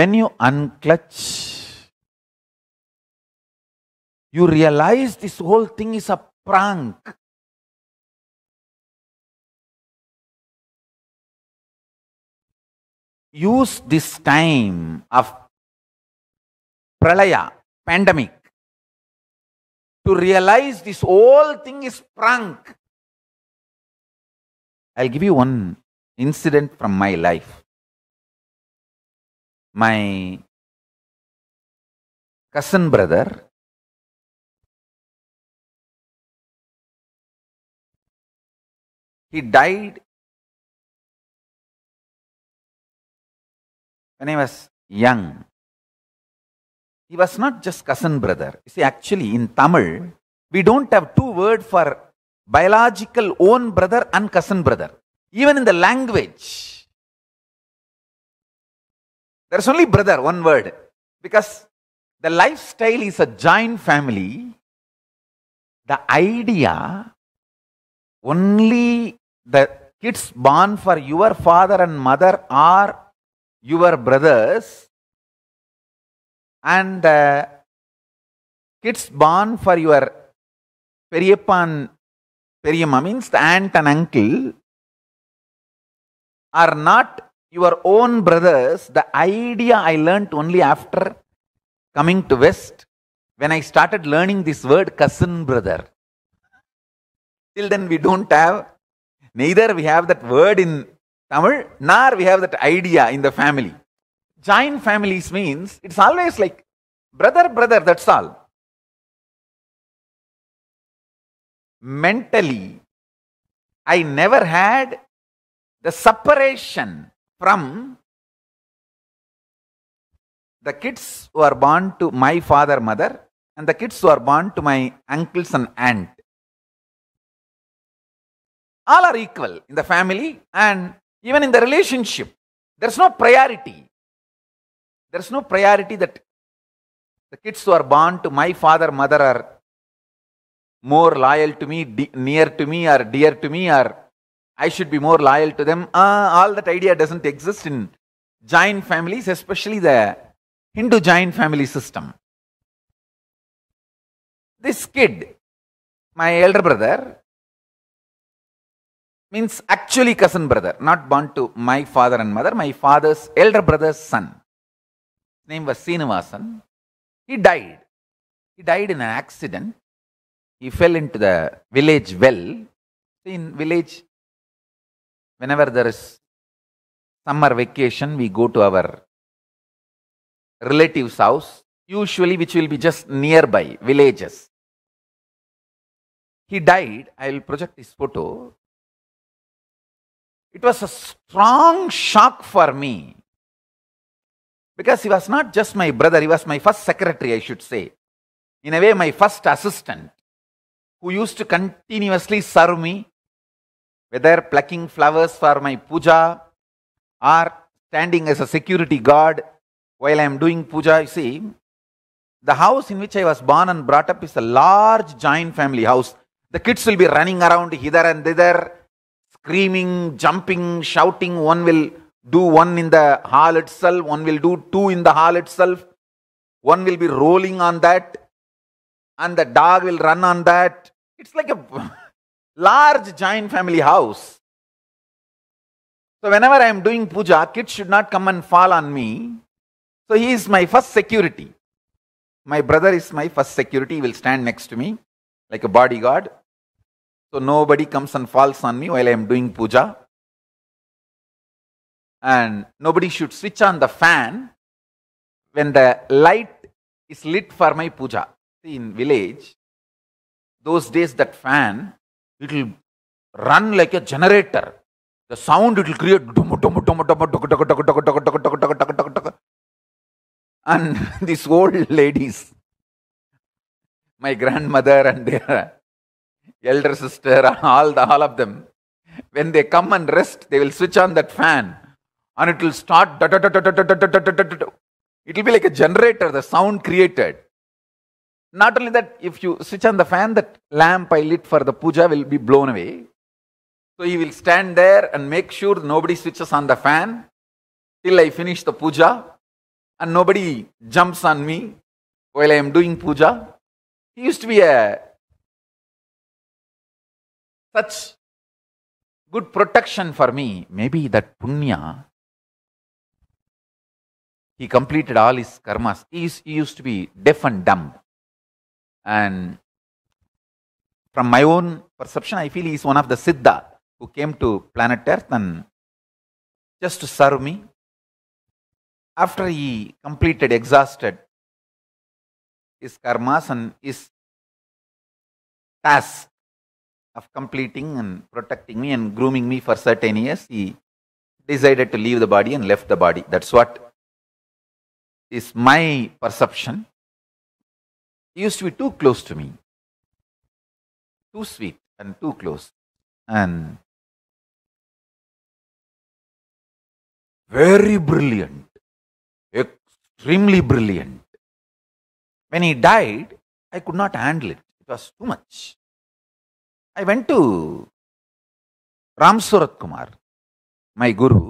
When you unclutch, you realize this whole thing is a prank. Use this time of pralaya, pandemic, to realize this whole thing is prank. I'll give you one incident from my life my cousin brother he died when he was young he was not just cousin brother you see actually in tamil we don't have two word for biological own brother and cousin brother even in the language there is only brother, one word. Because the lifestyle is a joint family. The idea only the kids born for your father and mother are your brothers, and the kids born for your periappa and means the aunt and uncle are not your own brothers, the idea I learnt only after coming to West, when I started learning this word cousin brother. Till then we don't have, neither we have that word in Tamil, nor we have that idea in the family. Joint families means it's always like brother, brother, that's all. Mentally, I never had the separation from the kids who are born to my father, mother, and the kids who are born to my uncles and aunt. All are equal in the family and even in the relationship. There's no priority. There's no priority that the kids who are born to my father, mother are more loyal to me, near to me, or dear to me, or I should be more loyal to them. Uh, all that idea doesn't exist in Jain families, especially the Hindu Jain family system. This kid, my elder brother, means actually cousin brother, not born to my father and mother, my father's elder brother's son. His name was Srinivasan. He died. He died in an accident. He fell into the village well. In village whenever there is summer vacation, we go to our relative's house, usually which will be just nearby, villages. He died, I will project his photo. It was a strong shock for me because he was not just my brother, he was my first secretary, I should say. In a way, my first assistant who used to continuously serve me whether plucking flowers for my puja or standing as a security guard while I am doing puja. You see, the house in which I was born and brought up is a large giant family house. The kids will be running around hither and thither, screaming, jumping, shouting. One will do one in the hall itself, one will do two in the hall itself, one will be rolling on that, and the dog will run on that. It's like a large giant family house. So whenever I am doing puja, kids should not come and fall on me. So he is my first security. My brother is my first security. He will stand next to me like a bodyguard. So nobody comes and falls on me while I am doing puja. And nobody should switch on the fan when the light is lit for my puja. See, in village, those days that fan it will run like a generator. The sound it will create and these old ladies, my grandmother and their elder sister, all the all of them, when they come and rest, they will switch on that fan and it will start. It will be like a generator, the sound created. Not only that, if you switch on the fan, that lamp I lit for the puja will be blown away. So he will stand there and make sure nobody switches on the fan till I finish the puja and nobody jumps on me while I am doing puja. He used to be a such good protection for me. Maybe that punya, he completed all his karmas. He, is, he used to be deaf and dumb. And from my own perception, I feel he is one of the Siddha who came to planet Earth and just to serve me. After he completed, exhausted his karmas and his task of completing and protecting me and grooming me for certain years, he decided to leave the body and left the body. That's what is my perception. He used to be too close to me, too sweet and too close. And very brilliant, extremely brilliant. When he died, I could not handle it, it was too much. I went to Ram Surat Kumar, my guru.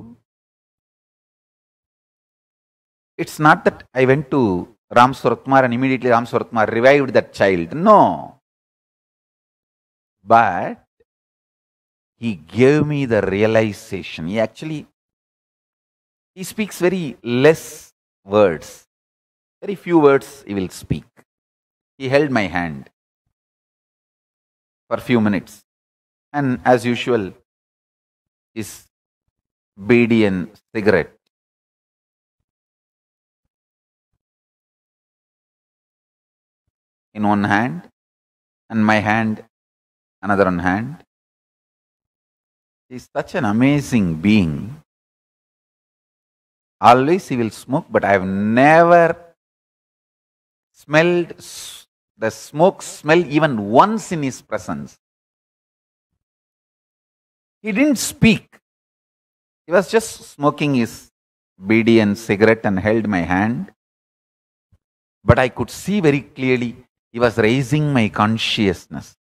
It's not that I went to Ram Suratmar and immediately Ram Suratmar revived that child. No. But he gave me the realization. He actually he speaks very less words. Very few words he will speak. He held my hand for a few minutes. And as usual, his beady and cigarette in one hand and my hand another on hand. He is such an amazing being. Always he will smoke, but I have never smelled the smoke smell even once in his presence. He didn't speak. He was just smoking his BD and cigarette and held my hand. But I could see very clearly he was raising my consciousness.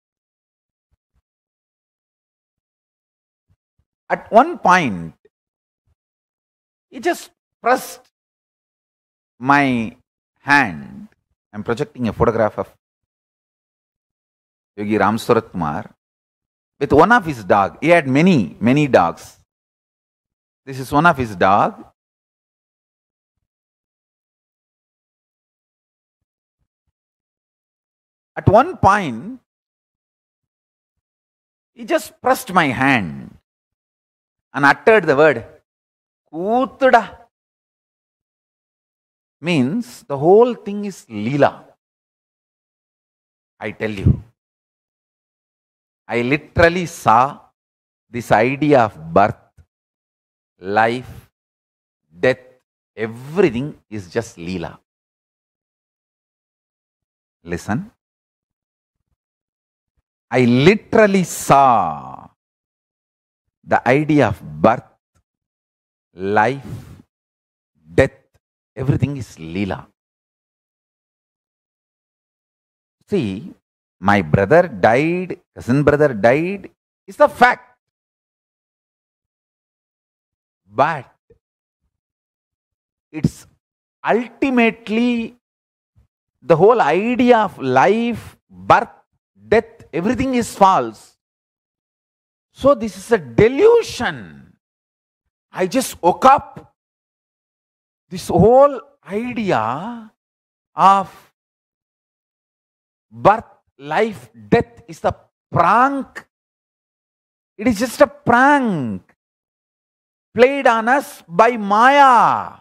At one point, he just pressed my hand. I'm projecting a photograph of Yogi Ram Kumar with one of his dogs. He had many, many dogs. This is one of his dog. At one point, he just pressed my hand and uttered the word Kutada. Means the whole thing is Leela. I tell you. I literally saw this idea of birth, life, death, everything is just Leela. Listen. I literally saw the idea of birth, life, death, everything is Leela. See, my brother died, cousin brother died, It's a fact. But it's ultimately the whole idea of life, birth, death everything is false. So this is a delusion. I just woke up. This whole idea of birth, life, death is a prank. It is just a prank played on us by Maya.